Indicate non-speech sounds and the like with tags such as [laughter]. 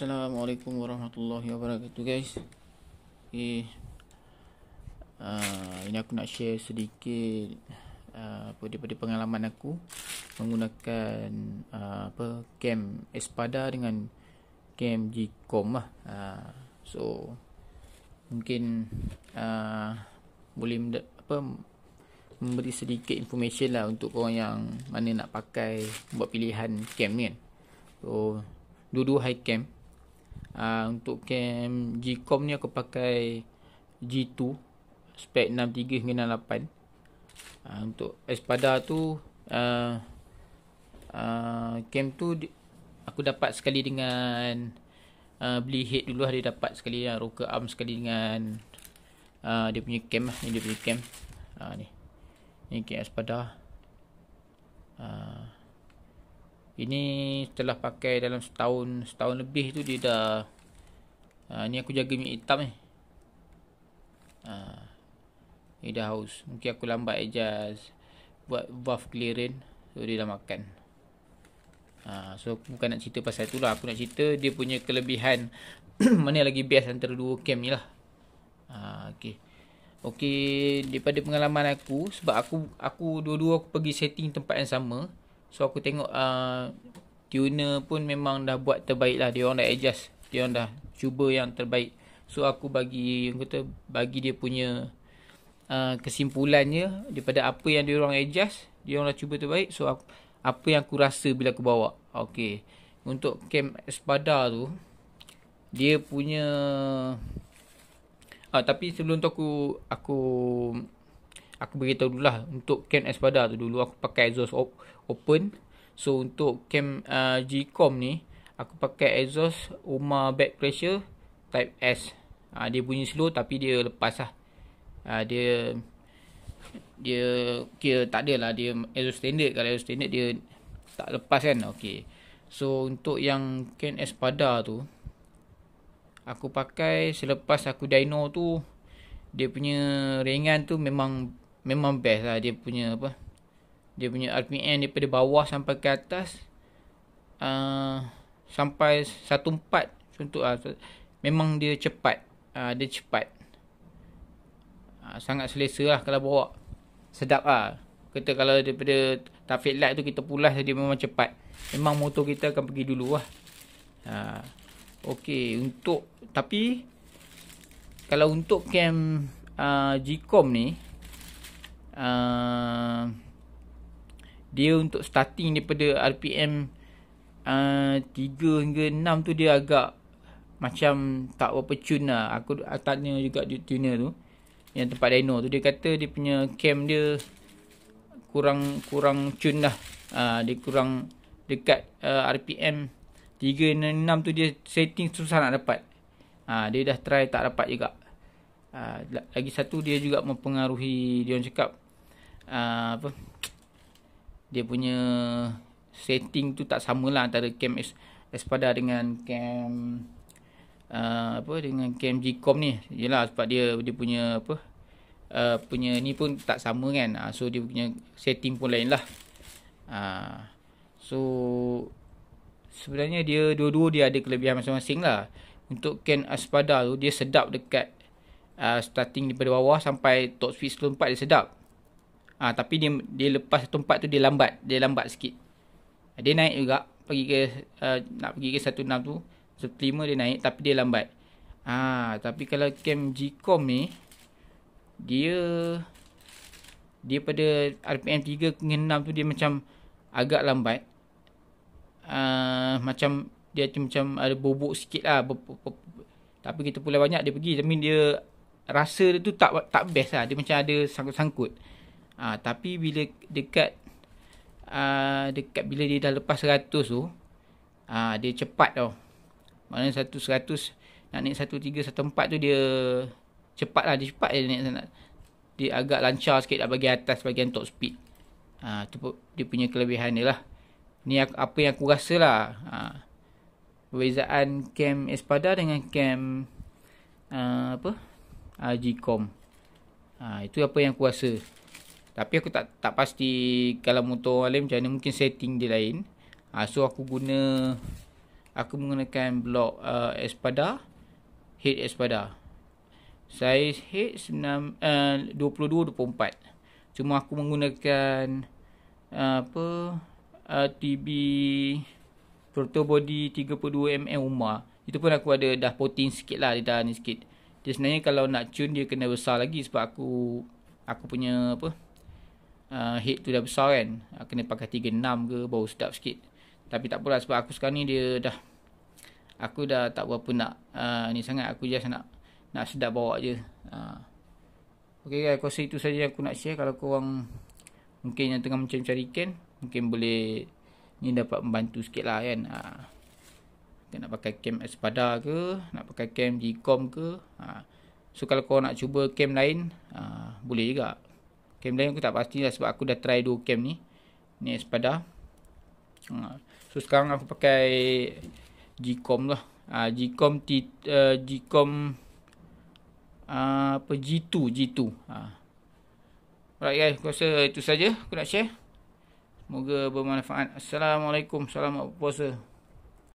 Assalamualaikum warahmatullahi wabarakatuh guys. Okay. Uh, ah, ini aku nak share sedikit ah, apa uh, daripada pengalaman aku menggunakan uh, apa cam Espada dengan cam G Com lah. Uh, so mungkin uh, boleh apa memberi sedikit information lah untuk orang yang mana nak pakai buat pilihan cam ni kan. So dua-dua high cam uh, untuk cam Gcom ni aku pakai G2 spek 63 hingga 68 uh, ah, untuk Espada tu uh, ah, uh, cam tu aku dapat sekali dengan uh, beli head dulu hari lah, dapat sekali dengan uh, rocker arm sekali dengan uh, dia punya cam lah ni dia punya cam uh, ni ni cam Espada uh, ini setelah pakai dalam setahun Setahun lebih tu dia dah ha, Ni aku jaga minyak hitam ni eh. ha, Dia dah haus Mungkin aku lambat adjust Buat buff clearin So dia dah makan ha, So aku bukan nak cerita pasal tu lah Aku nak cerita dia punya kelebihan [coughs] Mana lagi best antara dua cam ni lah ha, ah, Okay Okey daripada pengalaman aku sebab aku aku dua-dua aku pergi setting tempat yang sama So aku tengok uh, tuner pun memang dah buat terbaik lah. Dia orang dah adjust. Dia orang dah cuba yang terbaik. So aku bagi kata bagi dia punya uh, kesimpulannya daripada apa yang dia orang adjust, dia orang dah cuba terbaik. So aku, apa yang aku rasa bila aku bawa. okay, Untuk cam Espada tu dia punya Ah, tapi sebelum tu aku aku aku beritahu dulu lah untuk cam Espada tu dulu aku pakai exhaust op- open so untuk cam uh, Gcom ni aku pakai exhaust Uma back pressure type S uh, dia bunyi slow tapi dia lepas lah uh, dia dia kira tak ada lah dia exhaust standard kalau exhaust standard dia tak lepas kan okey so untuk yang cam Espada tu aku pakai selepas aku dyno tu dia punya ringan tu memang memang best lah dia punya apa dia punya RPM daripada bawah sampai ke atas uh, sampai 1.4 contoh lah. memang dia cepat uh, dia cepat uh, sangat selesa lah kalau bawa sedap lah kita kalau daripada tafid light tu kita pulas dia memang cepat memang motor kita akan pergi dulu lah uh, Okey untuk tapi kalau untuk cam uh, Gcom ni Ah, dia untuk starting daripada RPM uh, ah, 3 hingga 6 tu dia agak macam tak apa tune lah. Aku tanya juga tuner tu yang tempat Dino tu. Dia kata dia punya cam dia kurang kurang tune lah. Uh, dia kurang dekat uh, RPM 3 dan 6 tu dia setting susah nak dapat. Uh, dia dah try tak dapat juga. Uh, lagi satu dia juga mempengaruhi dia orang cakap uh, apa dia punya setting tu tak samalah antara camp es Espada dengan camp uh, apa dengan camp Gcom ni yalah sebab dia dia punya apa uh, punya ni pun tak sama kan uh, so dia punya setting pun lainlah uh, so sebenarnya dia dua-dua dia ada kelebihan masing-masing lah untuk camp Espada tu dia sedap dekat uh, starting daripada bawah sampai top speed slow 4 dia sedap. Uh, tapi dia dia lepas satu empat tu dia lambat, dia lambat sikit. Ah, dia naik juga pergi ke uh, nak pergi ke satu enam tu. Satu lima dia naik tapi dia lambat. Ah, tapi kalau cam Gcom ni dia dia pada RPM 3 ke enam tu dia macam agak lambat. Uh, macam dia macam ada bubuk sikit lah. Tapi kita pula banyak dia pergi. Tapi dia rasa dia tu tak tak best lah. Dia macam ada sangkut-sangkut. Ha, tapi bila dekat ha, dekat bila dia dah lepas 100 tu, ha, dia cepat tau. Maknanya satu seratus nak naik satu tiga satu empat tu dia cepat lah. Dia cepat dia naik sana. Dia agak lancar sikit nak bagi atas bagian top speed. Ha, tu dia punya kelebihan dia lah. Ni aku, apa yang aku rasa lah. Ha, perbezaan cam Espada dengan cam uh, apa? uh, Gcom. Ha, itu apa yang aku rasa. Tapi aku tak tak pasti kalau motor Alim macam mana mungkin setting dia lain. Ha, so aku guna aku menggunakan blok uh, Espada head Espada. Saiz head 9 uh, 22 Cuma aku menggunakan uh, apa uh, TB proto body 32 mm Uma. Itu pun aku ada dah potin sikit lah dia dah ni sikit. Jadi sebenarnya kalau nak tune dia kena besar lagi sebab aku aku punya apa uh, head tu dah besar kan. Uh, kena pakai 36 ke baru sedap sikit. Tapi tak apalah sebab aku sekarang ni dia dah aku dah tak berapa nak uh, ni sangat aku just nak nak sedap bawa je. Uh. Okay guys, aku itu saja aku nak share kalau kau korang mungkin yang tengah mencari-cari ikan mungkin boleh ni dapat membantu sikit lah kan. Uh nak pakai cam Espada ke, nak pakai cam Gcom ke. Ha. So kalau kau nak cuba cam lain, ha, boleh juga. Cam lain aku tak pasti lah sebab aku dah try dua cam ni. Ni Espada. Ha. So sekarang aku pakai Gcom lah. Ha, Gcom T, uh, Gcom uh, apa G2, G2. Ha. Alright guys, aku rasa itu saja aku nak share. Semoga bermanfaat. Assalamualaikum. salam puasa.